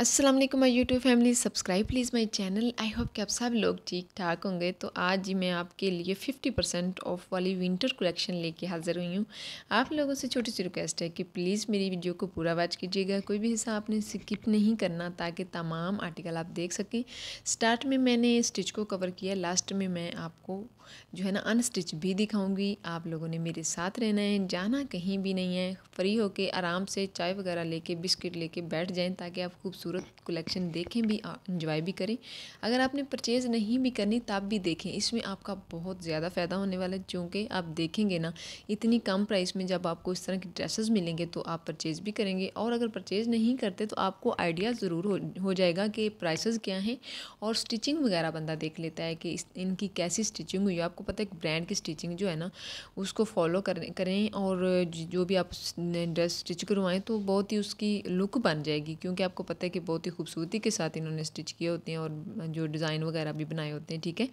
Aslam my YouTube family subscribe please my channel I hope कि आप सब लोग ठीक ठाक होंगे तो आज ही मैं आपके लिए 50 परसेंट ऑफ वाली विंटर कलेक्शन लेके हाज़िर हुई हूँ आप लोगों से छोटी सी रिक्वेस्ट है कि प्लीज़ मेरी वीडियो को पूरा वॉच कीजिएगा कोई भी हिस्सा आपने स्किप नहीं करना ताकि तमाम आर्टिकल आप देख सकें स्टार्ट में मैंने स्टिच को कवर किया लास्ट में मैं आपको जो है ना अनस्टिच भी दिखाऊँगी आप लोगों ने मेरे साथ रहना है जाना कहीं भी नहीं है फ्री होकर आराम से चाय वगैरह लेके बिस्किट लेके बैठ जाएँ ताकि आप खूबसूरत खूबसूरत कलेक्शन देखें भी इंजॉय भी करें अगर आपने परचेज़ नहीं भी करनी तब भी देखें इसमें आपका बहुत ज़्यादा फ़ायदा होने वाला है क्योंकि आप देखेंगे ना इतनी कम प्राइस में जब आपको इस तरह की ड्रेसेस मिलेंगे तो आप परचेज़ भी करेंगे और अगर परचेज़ नहीं करते तो आपको आइडिया ज़रूर हो, हो जाएगा कि प्राइस क्या हैं और स्टिचिंग वगैरह बंदा देख लेता है कि इस इनकी कैसी स्टिचिंग हुई आपको पता है ब्रांड की स्टिचिंग जो है ना उसको फॉलो करें करें और जो भी आप ड्रेस स्टिच करवाएं तो बहुत ही उसकी लुक बन जाएगी क्योंकि आपको पता है कि कि बहुत ही खूबसूरती के साथ इन्होंने स्टिच किए होते हैं और जो डिज़ाइन वगैरह भी बनाए होते हैं ठीक है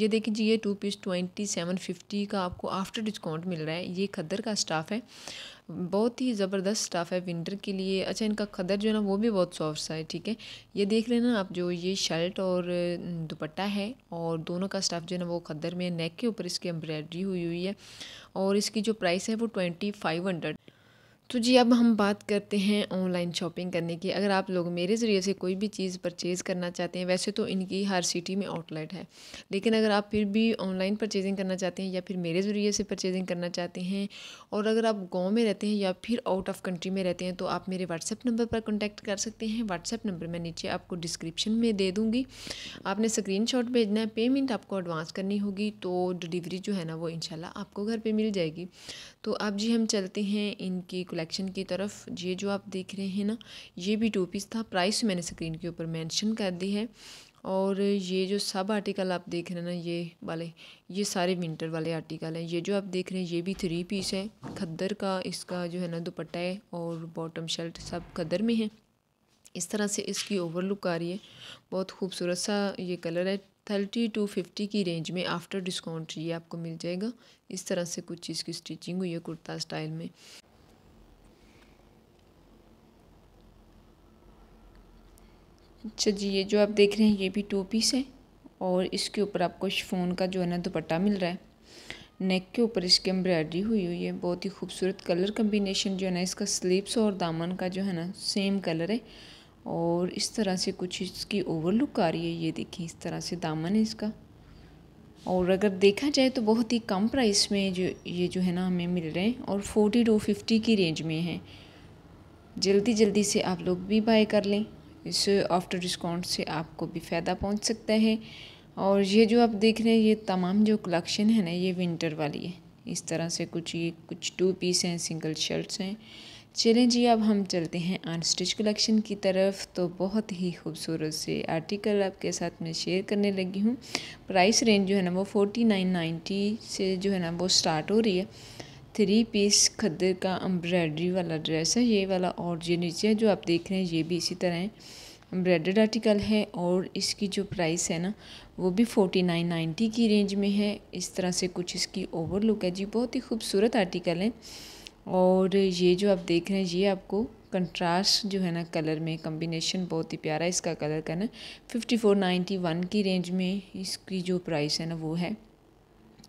ये देखिए जी ये two piece twenty seven fifty का आपको आफ्टर डिस्काउंट मिल रहा है ये खद्दर का स्टाफ है बहुत ही ज़बरदस्त स्टाफ है विंटर के लिए अच्छा इनका खदर जो है ना वो भी बहुत सॉफ्ट सा है ठीक है ये देख लेना आप जो ये शर्ट और दुपट्टा है और दोनों का स्टाफ जो है ना वो खदर में नेक के ऊपर इसकी एम्ब्रॉयडरी हुई हुई है और इसकी जो प्राइस है वो ट्वेंटी फाइव हंड्रेड तो जी अब हम बात करते हैं ऑनलाइन शॉपिंग करने की अगर आप लोग मेरे ज़रिए से कोई भी चीज़ परचेज़ करना चाहते हैं वैसे तो इनकी हर सिटी में आउटलेट है लेकिन अगर आप फिर भी ऑनलाइन परचेजिंग करना चाहते हैं या फिर मेरे ज़रिए से परचेजिंग करना चाहते हैं और अगर आप गाँव में रहते हैं या फिर आउट ऑफ कंट्री में रहते हैं तो आप मेरे व्हाट्सएप नंबर पर कॉन्टैक्ट कर सकते हैं व्हाट्सएप नंबर मैं नीचे आपको डिस्क्रिप्शन में दे दूँगी आपने स्क्रीन भेजना है पेमेंट आपको एडवांस करनी होगी तो डिलीवरी जो है ना वो इन आपको घर पर मिल जाएगी तो अब जी हम चलते हैं इनकी कलेक्शन की तरफ ये जो आप देख रहे हैं ना ये भी टू पीस था प्राइस मैंने स्क्रीन के ऊपर मेंशन कर दी है और ये जो सब आर्टिकल आप देख रहे हैं ना ये वाले ये सारे विंटर वाले आर्टिकल हैं ये जो आप देख रहे हैं ये भी थ्री पीस है खद्दर का इसका जो है ना दुपट्टा है और बॉटम शर्ट सब खद्दर में है इस तरह से इसकी ओवर लुक आ रही है बहुत खूबसूरत सा ये कलर है थर्टी टू फिफ्टी की रेंज में आफ्टर डिस्काउंट ये आपको मिल जाएगा इस तरह से कुछ चीज़ की स्टिचिंग हुई है कुर्ता स्टाइल में अच्छा जी ये जो आप देख रहे हैं ये भी टू पीस है और इसके ऊपर आपको शिफोन का जो है ना दुपट्टा मिल रहा है नेक के ऊपर इसकी एम्ब्रॉयडरी हुई हुई है बहुत ही खूबसूरत कलर कम्बिनेशन जो है ना इसका स्लीव्स और दामन का जो है ना सेम कलर है और इस तरह से कुछ इसकी ओवर लुक आ रही है ये देखिए इस तरह से दामन है इसका और अगर देखा जाए तो बहुत ही कम प्राइस में जो ये जो है ना हमें मिल रहे हैं और फोर्टी टू फिफ्टी की रेंज में है जल्दी जल्दी से आप लोग भी बाय कर लें इस आफ्टर डिस्काउंट से आपको भी फ़ायदा पहुंच सकता है और ये जो आप देख रहे हैं ये तमाम जो कलेक्शन है ना ये विंटर वाली है इस तरह से कुछ ये कुछ टू पीस हैं सिंगल शर्ट्स हैं चलें जी अब हम चलते हैं अनस्टिच कलेक्शन की तरफ तो बहुत ही खूबसूरत से आर्टिकल आपके साथ मैं शेयर करने लगी हूँ प्राइस रेंज जो है ना वो फोर्टी नाइन नाइन्टी से जो है ना वो स्टार्ट हो रही है थ्री पीस खद्दर का एम्ब्रॉयडरी वाला ड्रेस है ये वाला और ये नीचे जो आप देख रहे हैं ये भी इसी तरह है एम्ब्रॉयडर्ड आर्टिकल है और इसकी जो प्राइस है ना वो भी फोर्टी नाइन नाइन्टी की रेंज में है इस तरह से कुछ इसकी ओवर लुक है जी बहुत ही खूबसूरत आर्टिकल है और ये जो आप देख रहे हैं ये आपको कंट्रास्ट जो है ना कलर में कम्बिनेशन बहुत ही प्यारा इसका कलर का ना फिफ्टी फोर नाइन्टी वन की रेंज में इसकी जो प्राइस है ना वो है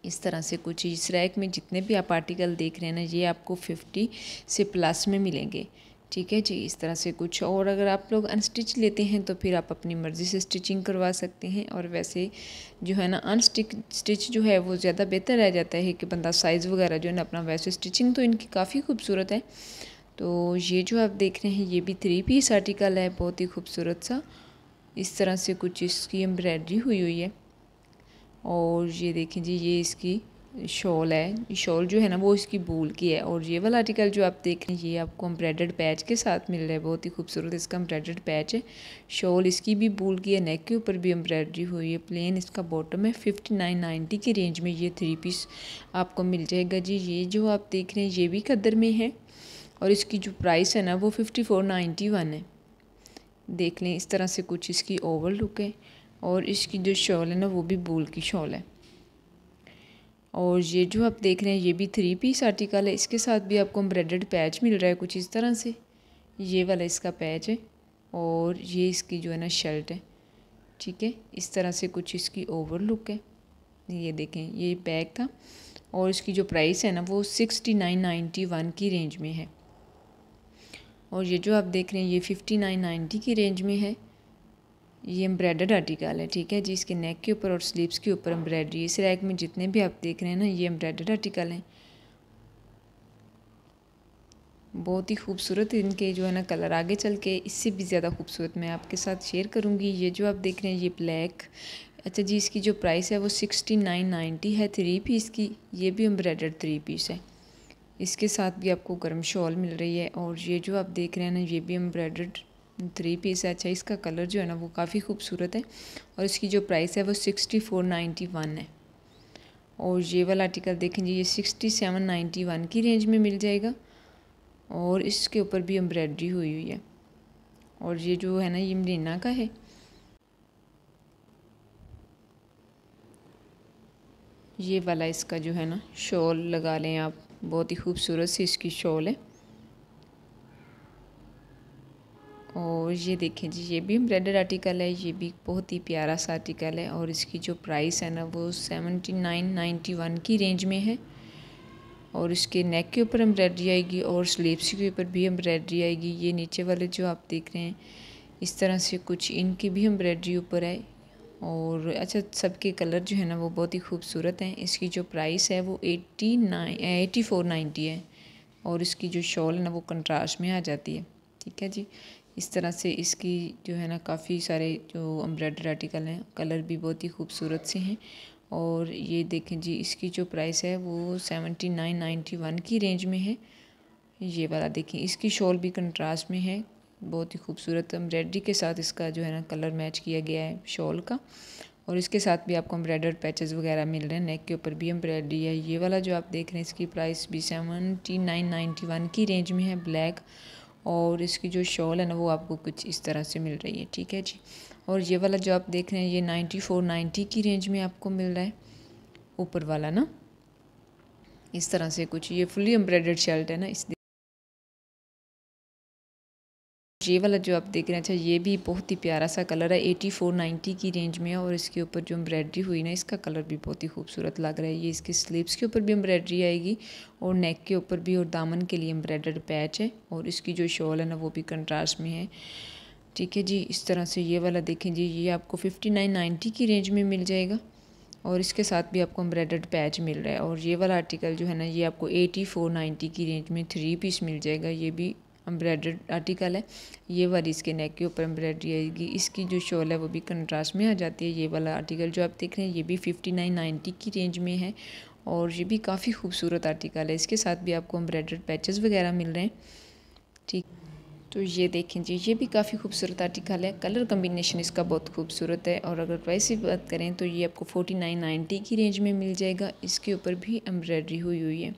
इस तरह से कुछ इस रैक में जितने भी आप आर्टिकल देख रहे हैं ना ये आपको फिफ्टी से प्लस में मिलेंगे ठीक है जी इस तरह से कुछ और अगर आप लोग अनस्टिच लेते हैं तो फिर आप अपनी मर्ज़ी से स्टिचिंग करवा सकते हैं और वैसे जो है ना अनस्टिक स्टिच जो है वो ज़्यादा बेहतर रह जाता है कि बंदा साइज़ वगैरह जो है ना अपना वैसे स्टिचिंग तो इनकी काफ़ी खूबसूरत है तो ये जो आप देख रहे हैं ये भी थ्री पीस आर्टिकल है बहुत ही खूबसूरत सा इस तरह से कुछ इसकी एम्ब्रॉयडरी हुई हुई है और ये देखें जी ये इसकी शॉल है शॉल जो है ना वो इसकी बूल की है और ये वाला आर्टिकल जो आप देख रहे हैं ये आपको एम्ब्रेडेड पैच के साथ मिल रहा है बहुत ही खूबसूरत इसका एम्ब्रेडेड पैच है शॉल इसकी भी बूल की है नेक के ऊपर भी एम्ब्रॉयडरी हुई है प्लेन इसका बॉटम है फिफ्टी नाइन नाइन्टी की रेंज में ये थ्री पीस आपको मिल जाएगा जी ये जो आप देख रहे हैं ये भी कदर में है और इसकी जो प्राइस है ना वो फिफ्टी फोर नाइन्टी वन है देख लें इस तरह से कुछ इसकी ओवर लुक है और इसकी जो शॉल है ना वो भी बोल की शॉल है और ये जो आप देख रहे हैं ये भी थ्री पीस आर्टिकल है इसके साथ भी आपको एम्ब्रॉयडर्ड पैच मिल रहा है कुछ इस तरह से ये वाला इसका पैच है और ये इसकी जो है ना शर्ट है ठीक है इस तरह से कुछ इसकी ओवर लुक है ये देखें ये पैक था और इसकी जो प्राइस है ना वो सिक्सटी नाइन नाइन्टी वन की रेंज में है और ये जो आप देख रहे हैं ये फिफ्टी नाइन नाइन्टी की रेंज में है ये एम्ब्रॉयडर्ड आर्टिकल है ठीक है जी इसके नेक के ऊपर और स्लीव्स के ऊपर एम्ब्रॉयडरी इस रैक में जितने भी आप देख रहे हैं ना ये एम्ब्रॉयडर्ड आर्टिकल हैं बहुत ही खूबसूरत इनके जो है ना कलर आगे चल के इससे भी ज़्यादा खूबसूरत मैं आपके साथ शेयर करूँगी ये जो आप देख रहे हैं ये ब्लैक अच्छा जी इसकी जो प्राइस है वो सिक्सटी नाइन नाइन्टी है थ्री पीस की ये भी एम्ब्रॉयडर्ड थ्री पीस है इसके साथ भी आपको गर्म शॉल मिल रही है और ये जो आप देख रहे हैं ना ये भी एम्ब्रॉयडर्ड थ्री पीस है अच्छा इसका कलर जो है ना वो काफ़ी खूबसूरत है और इसकी जो प्राइस है वो सिक्सटी फोर नाइन्टी वन है और ये वाला आर्टिकल देखें जी ये सिक्सटी सेवन नाइन्टी वन की रेंज में मिल जाएगा और इसके ऊपर भी एम्ब्रॉयडरी हुई हुई है और ये जो है ना ये मरीना का है ये वाला इसका जो है ना शॉल लगा लें आप बहुत ही खूबसूरत सी इसकी शॉल है और ये देखें जी ये भी ब्रेडेड आर्टिकल है ये भी बहुत ही प्यारा सा आर्टिकल है और इसकी जो प्राइस है ना वो सेवेंटी नाइन नाइन्टी वन की रेंज में है और इसके नेक के ऊपर एम्ब्रॉयडरी आएगी और स्लीव्स के ऊपर भी एम्ब्रॉयडरी आएगी ये नीचे वाले जो आप देख रहे हैं इस तरह से कुछ इनकी भी एम्ब्रॉयडरी ऊपर है और अच्छा सबके कलर जो है ना वो बहुत ही खूबसूरत हैं इसकी जो प्राइस है वो eighty nine eighty four ninety है और इसकी जो शॉल है ना वो कंट्रास्ट में आ जाती है ठीक है जी इस तरह से इसकी जो है ना काफ़ी सारे जो एम्ब्रॉयडर आर्टिकल हैं कलर भी बहुत ही खूबसूरत से हैं और ये देखें जी इसकी जो प्राइस है वो सेवेंटी नाइन नाइन्टी वन की रेंज में है ये वाला देखें इसकी शॉल भी कंट्रास्ट में है बहुत ही खूबसूरत एम्ब्रॉयडरी के साथ इसका जो है ना कलर मैच किया गया है शॉल का और इसके साथ भी आपको एम्ब्रॉयडर पैचेस वगैरह मिल रहे हैं नेक के ऊपर भी एम्ब्रॉयडरी है ये वाला जो आप देख रहे हैं इसकी प्राइस भी सेवनटी नाइन नाइन्टी वन की रेंज में है ब्लैक और इसकी जो शॉल है ना वो आपको कुछ इस तरह से मिल रही है ठीक है जी और ये वाला जो आप देख रहे हैं ये नाइन्टी फोर नाइन्टी की रेंज में आपको मिल रहा है ऊपर वाला ना इस तरह से कुछ ये फुली एम्ब्रॉयडर्ड शर्ट है ना इस ये वाला जो आप देख रहे हैं अच्छा ये भी बहुत ही प्यारा सा कलर है एटी फोर नाइन्टी की रेंज में है और इसके ऊपर जो एम्ब्रॉयडरी हुई ना इसका कलर भी बहुत ही खूबसूरत लग रहा है ये इसके स्लीव्स के ऊपर भी एम्ब्रॉयडरी आएगी और नेक के ऊपर भी और दामन के लिए एम्ब्रायडर्ड पैच है और इसकी जो शॉल है ना वो भी कंट्रास्ट में है ठीक है जी इस तरह से ये वाला देखें जी ये आपको फिफ्टी नाइन नाइन्टी की रेंज में मिल जाएगा और इसके साथ भी आपको एम्ब्रॉयडर्ड पैच मिल रहा है और ये वाला आर्टिकल जो है ना ये आपको एटी फोर नाइन्टी की रेंज में थ्री पीस मिल जाएगा ये भी एम्ब्रॉयडर्ड आर्टिकल है ये वाली इसके नेक के ऊपर एम्ब्रॉयडरी आएगी इसकी जो शॉल है वो भी कंट्रास्ट में आ जाती है ये वाला आर्टिकल जो आप देख रहे हैं ये भी फिफ्टी नाइन नाइन्टी की रेंज में है और ये भी काफ़ी खूबसूरत आर्टिकल है इसके साथ भी आपको एम्ब्रॉयडर्ड पैचेस वगैरह मिल रहे हैं ठीक तो ये देखें जी ये भी काफ़ी खूबसूरत आर्टिकल है कलर कम्बिनेशन इसका बहुत खूबसूरत है और अगर प्राइस की बात करें तो ये आपको फोर्टी नाइन नाइन्टी की रेंज में मिल जाएगा इसके ऊपर भी एम्ब्रॉयडरी हुई हुई है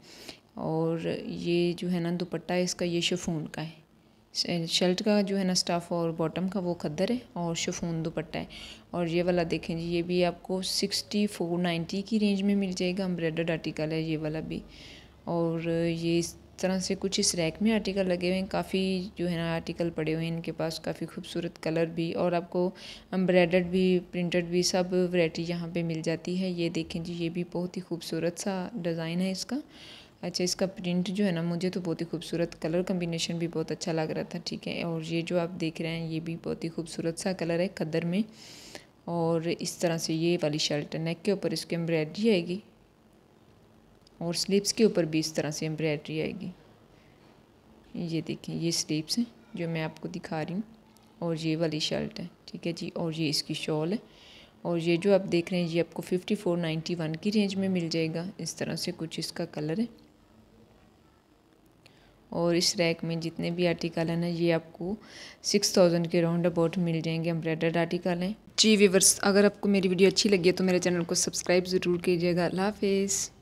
और ये जो है ना दुपट्टा इसका ये शफून का है शर्ट का जो है ना स्टफ़ और बॉटम का वो खद्दर है और शफून दुपट्टा है और ये वाला देखें जी ये भी आपको सिक्सटी फोर नाइन्टी की रेंज में मिल जाएगा अम्ब्रेडेड आर्टिकल है ये वाला भी और ये इस तरह से कुछ इस रैक में आर्टिकल लगे हुए हैं काफ़ी जो है ना आर्टिकल पड़े हुए हैं इनके पास काफ़ी खूबसूरत कलर भी और आपको एम्ब्रॉयडर्ड भी प्रिंटेड भी सब वरायटी यहाँ पर मिल जाती है ये देखें जी ये भी बहुत ही खूबसूरत सा डिज़ाइन है इसका अच्छा इसका प्रिंट जो है ना मुझे तो बहुत ही खूबसूरत कलर कम्बिनेशन भी बहुत अच्छा लग रहा था ठीक है और ये जो आप देख रहे हैं ये भी बहुत ही खूबसूरत सा कलर है कदर में और इस तरह से ये वाली शर्ट नेक के ऊपर इसकी एम्ब्रॉयडरी आएगी और स्लीव्स के ऊपर भी इस तरह से एम्ब्रॉयडरी आएगी ये देखें ये स्लीव्स हैं जो मैं आपको दिखा रही हूँ और ये वाली शर्ट है ठीक है जी और ये इसकी शॉल है और ये जो आप देख रहे हैं ये आपको फिफ्टी फोर नाइन्टी वन की रेंज में मिल जाएगा इस तरह से कुछ इसका कलर है और इस रैक में जितने भी आर्टिकल हैं ना ये आपको सिक्स थाउजेंड के राउंड अबाउट मिल जाएंगे एम्ब्रॉयडर्ड आर्टिकल हैं जी व्यूवर्स अगर आपको मेरी वीडियो अच्छी लगी है तो मेरे चैनल को सब्सक्राइब ज़रूर कीजिएगा अल्लाह हाफिज़